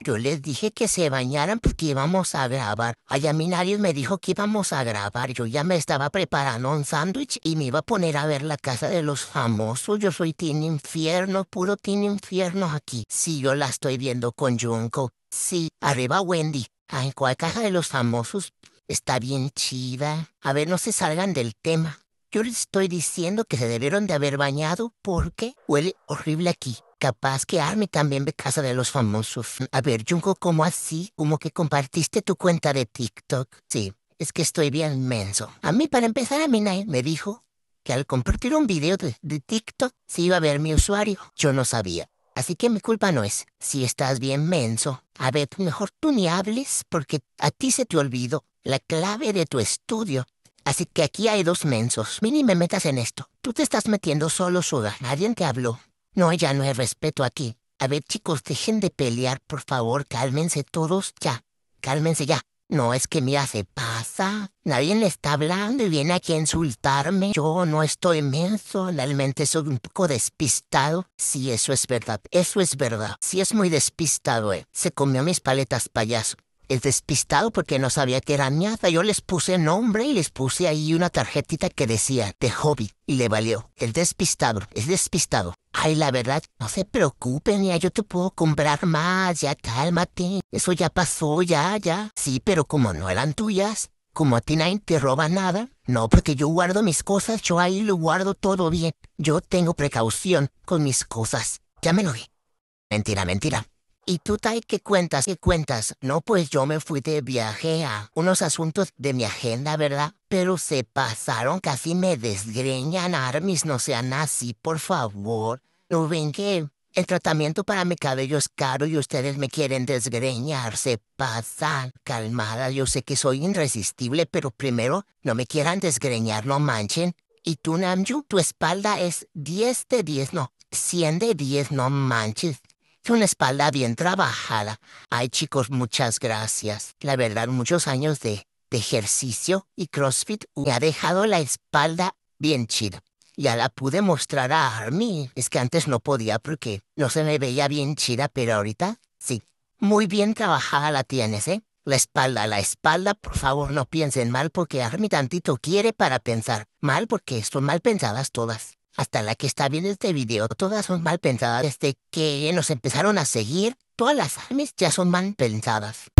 Yo les dije que se bañaran porque pues, íbamos a grabar. Allá nadie me dijo que íbamos a grabar. Yo ya me estaba preparando un sándwich y me iba a poner a ver la casa de los famosos. Yo soy Teen Infierno, puro Teen Infierno aquí. Sí, yo la estoy viendo con Junko. Sí, arriba Wendy. Ay, ¿cuál casa de los famosos? Está bien chida. A ver, no se salgan del tema. Yo les estoy diciendo que se debieron de haber bañado porque huele horrible aquí. Capaz que Army también ve casa de los famosos. A ver, Junko, ¿cómo así? ¿Cómo que compartiste tu cuenta de TikTok? Sí, es que estoy bien menso. A mí, para empezar, a mí me dijo que al compartir un video de, TikTok se iba a ver mi usuario. Yo no sabía. Así que mi culpa no es. Si estás bien menso, a ver, mejor tú ni hables porque a ti se te olvidó la clave de tu estudio. Así que aquí hay dos mensos. Mini me metas en esto. Tú te estás metiendo solo, Suda. Nadie te habló. No, ya no hay respeto aquí. A ver, chicos, dejen de pelear, por favor, cálmense todos ya. Cálmense ya. No es que mira, se pasa. Nadie le está hablando y viene aquí a insultarme. Yo no estoy menso, realmente soy un poco despistado. Sí, eso es verdad, eso es verdad. Sí, es muy despistado, eh. Se comió mis paletas payaso es despistado porque no sabía que era nada. Yo les puse nombre y les puse ahí una tarjetita que decía de hobby. y le valió. El despistado, es despistado. Ay, la verdad, no se preocupen, ya yo te puedo comprar más, ya cálmate. Eso ya pasó, ya, ya. Sí, pero como no eran tuyas, como a ti nadie te roba nada, no, porque yo guardo mis cosas, yo ahí lo guardo todo bien. Yo tengo precaución con mis cosas. Ya me lo vi. Mentira, mentira. ¿Y tú, Tai, qué cuentas? ¿Qué cuentas? No, pues yo me fui de viaje a unos asuntos de mi agenda, ¿verdad? Pero se pasaron, casi me desgreñan, Armis, no sean así, por favor. ¿No ven que el tratamiento para mi cabello es caro y ustedes me quieren desgreñar? Se pasan. Calmada, yo sé que soy irresistible, pero primero, no me quieran desgreñar, no manchen. Y tú, Namju, tu espalda es 10 de 10, no, 100 de 10, no manches una espalda bien trabajada. Ay chicos, muchas gracias. La verdad, muchos años de, de ejercicio y CrossFit me ha dejado la espalda bien chida. Ya la pude mostrar a Armi. Es que antes no podía porque no se me veía bien chida, pero ahorita sí. Muy bien trabajada la tienes, ¿eh? La espalda, la espalda, por favor no piensen mal porque Armi tantito quiere para pensar mal porque son mal pensadas todas hasta la que está viendo este video, todas son mal pensadas. Desde que nos empezaron a seguir, todas las armas ya son mal pensadas.